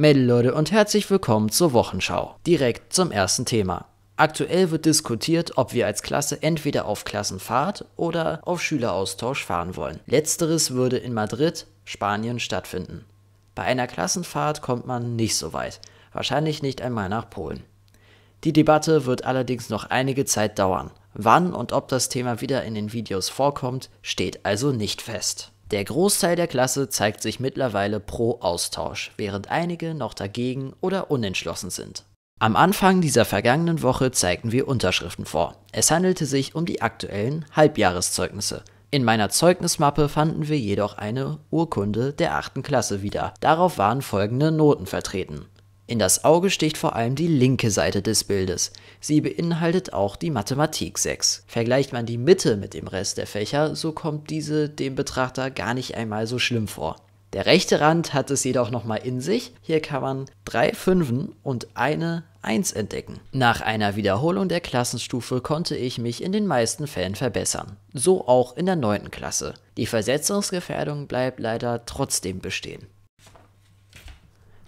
Mädel Leute und herzlich willkommen zur Wochenschau. Direkt zum ersten Thema. Aktuell wird diskutiert, ob wir als Klasse entweder auf Klassenfahrt oder auf Schüleraustausch fahren wollen. Letzteres würde in Madrid, Spanien stattfinden. Bei einer Klassenfahrt kommt man nicht so weit, wahrscheinlich nicht einmal nach Polen. Die Debatte wird allerdings noch einige Zeit dauern. Wann und ob das Thema wieder in den Videos vorkommt, steht also nicht fest. Der Großteil der Klasse zeigt sich mittlerweile pro Austausch, während einige noch dagegen oder unentschlossen sind. Am Anfang dieser vergangenen Woche zeigten wir Unterschriften vor. Es handelte sich um die aktuellen Halbjahreszeugnisse. In meiner Zeugnismappe fanden wir jedoch eine Urkunde der 8. Klasse wieder. Darauf waren folgende Noten vertreten. In das Auge sticht vor allem die linke Seite des Bildes. Sie beinhaltet auch die Mathematik 6. Vergleicht man die Mitte mit dem Rest der Fächer, so kommt diese dem Betrachter gar nicht einmal so schlimm vor. Der rechte Rand hat es jedoch nochmal in sich. Hier kann man drei Fünfen und eine Eins entdecken. Nach einer Wiederholung der Klassenstufe konnte ich mich in den meisten Fällen verbessern. So auch in der 9. Klasse. Die Versetzungsgefährdung bleibt leider trotzdem bestehen.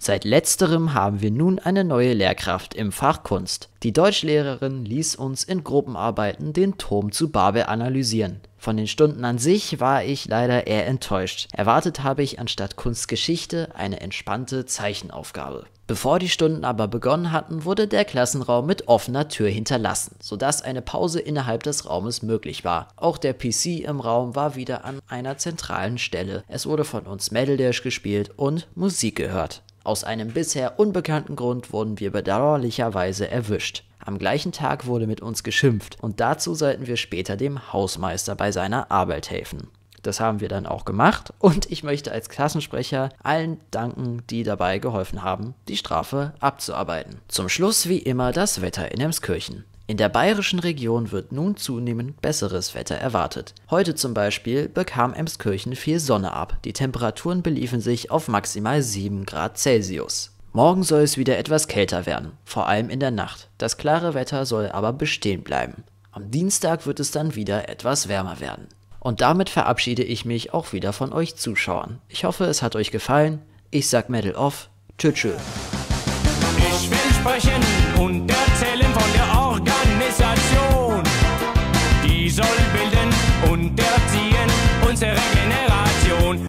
Seit letzterem haben wir nun eine neue Lehrkraft im Fach Kunst. Die Deutschlehrerin ließ uns in Gruppenarbeiten den Turm zu Babel analysieren. Von den Stunden an sich war ich leider eher enttäuscht. Erwartet habe ich anstatt Kunstgeschichte eine entspannte Zeichenaufgabe. Bevor die Stunden aber begonnen hatten, wurde der Klassenraum mit offener Tür hinterlassen, sodass eine Pause innerhalb des Raumes möglich war. Auch der PC im Raum war wieder an einer zentralen Stelle. Es wurde von uns Medeldash gespielt und Musik gehört. Aus einem bisher unbekannten Grund wurden wir bedauerlicherweise erwischt. Am gleichen Tag wurde mit uns geschimpft und dazu sollten wir später dem Hausmeister bei seiner Arbeit helfen. Das haben wir dann auch gemacht und ich möchte als Klassensprecher allen danken, die dabei geholfen haben, die Strafe abzuarbeiten. Zum Schluss wie immer das Wetter in Emskirchen. In der bayerischen Region wird nun zunehmend besseres Wetter erwartet. Heute zum Beispiel bekam Emskirchen viel Sonne ab. Die Temperaturen beliefen sich auf maximal 7 Grad Celsius. Morgen soll es wieder etwas kälter werden, vor allem in der Nacht. Das klare Wetter soll aber bestehen bleiben. Am Dienstag wird es dann wieder etwas wärmer werden. Und damit verabschiede ich mich auch wieder von euch Zuschauern. Ich hoffe, es hat euch gefallen. Ich sag Medal off. Tschüss. Ich will sprechen und